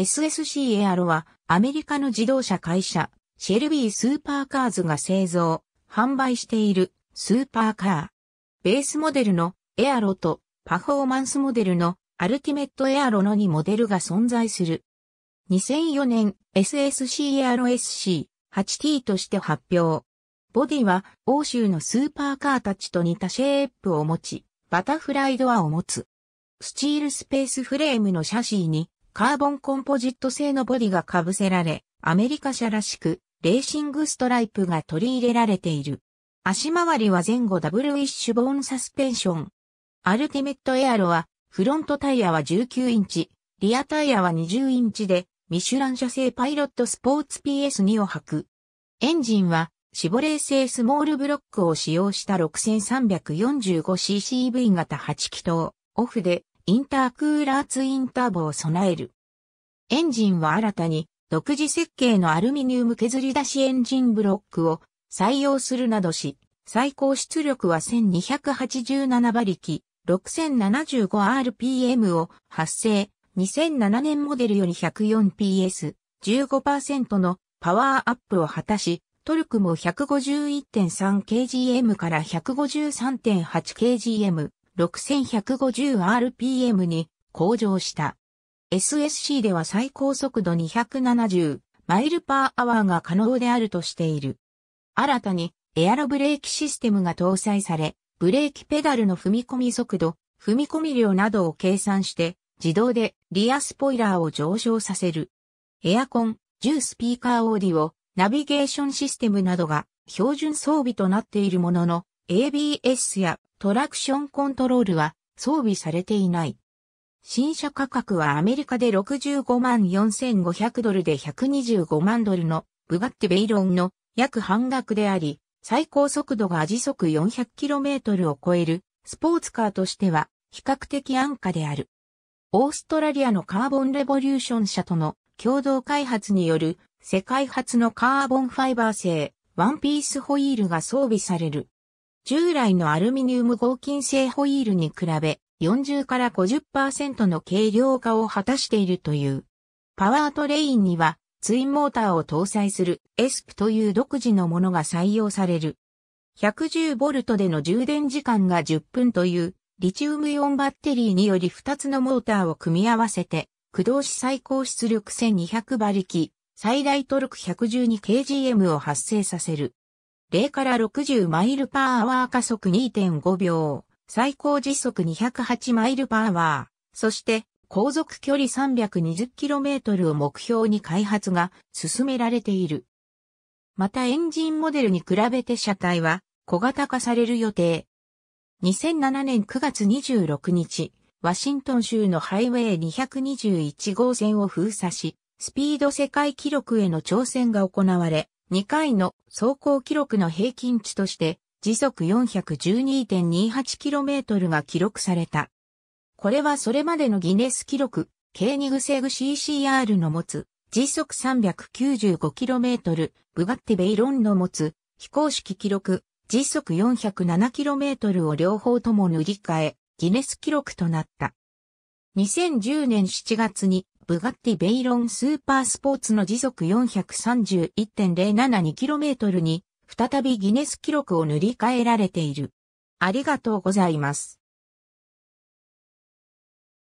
SSC エアロはアメリカの自動車会社シェルビースーパーカーズが製造、販売しているスーパーカー。ベースモデルのエアロとパフォーマンスモデルのアルティメットエアロの2モデルが存在する。2004年 SSC エアロ SC8T として発表。ボディは欧州のスーパーカーたちと似たシェープを持ち、バタフライドアを持つ。スチールスペースフレームのシャシーにカーボンコンポジット製のボディが被せられ、アメリカ車らしく、レーシングストライプが取り入れられている。足回りは前後ダブルウィッシュボーンサスペンション。アルティメットエアロは、フロントタイヤは19インチ、リアタイヤは20インチで、ミシュラン社製パイロットスポーツ PS2 を履く。エンジンは、シボレー製スモールブロックを使用した 6345cc v 型8気筒、オフで、インタークーラーツインターボを備える。エンジンは新たに独自設計のアルミニウム削り出しエンジンブロックを採用するなどし、最高出力は1287馬力 6075rpm を発生、2007年モデルより 104PS、15%のパワーアップを果たし、トルクも 151.3kgm から 153.8kgm、6150rpm に向上した。SSC では最高速度270マイルパーアワーが可能であるとしている。新たにエアロブレーキシステムが搭載され、ブレーキペダルの踏み込み速度、踏み込み量などを計算して、自動でリアスポイラーを上昇させる。エアコン、重スピーカーオーディオ、ナビゲーションシステムなどが標準装備となっているものの、ABS やトラクションコントロールは装備されていない。新車価格はアメリカで65万4500ドルで125万ドルのブガッテベイロンの約半額であり、最高速度が時速 400km を超えるスポーツカーとしては比較的安価である。オーストラリアのカーボンレボリューション社との共同開発による世界初のカーボンファイバー製ワンピースホイールが装備される従来のアルミニウム合金製ホイールに比べ40から50%の軽量化を果たしているという。パワートレインにはツインモーターを搭載するエスプという独自のものが採用される。110V での充電時間が10分というリチウムイオンバッテリーにより2つのモーターを組み合わせて駆動し最高出力1200馬力、最大トルク 112kgm を発生させる。0から60マイルパーアワー加速2.5秒、最高時速208マイルパーアワー、そして航続距離 320km を目標に開発が進められている。またエンジンモデルに比べて車体は小型化される予定。2007年9月26日、ワシントン州のハイウェイ221号線を封鎖し、スピード世界記録への挑戦が行われ、2回の走行記録の平均値として、時速 412.28km が記録された。これはそれまでのギネス記録、ケーニグセグ CCR の持つ、時速 395km、ブガッティベイロンの持つ、非公式記録、時速 407km を両方とも塗り替え、ギネス記録となった。2010年7月にブガッティベイロンスーパースポーツの時速 431.072km に、再びギネス記録を塗り替えられている。ありがとうございます。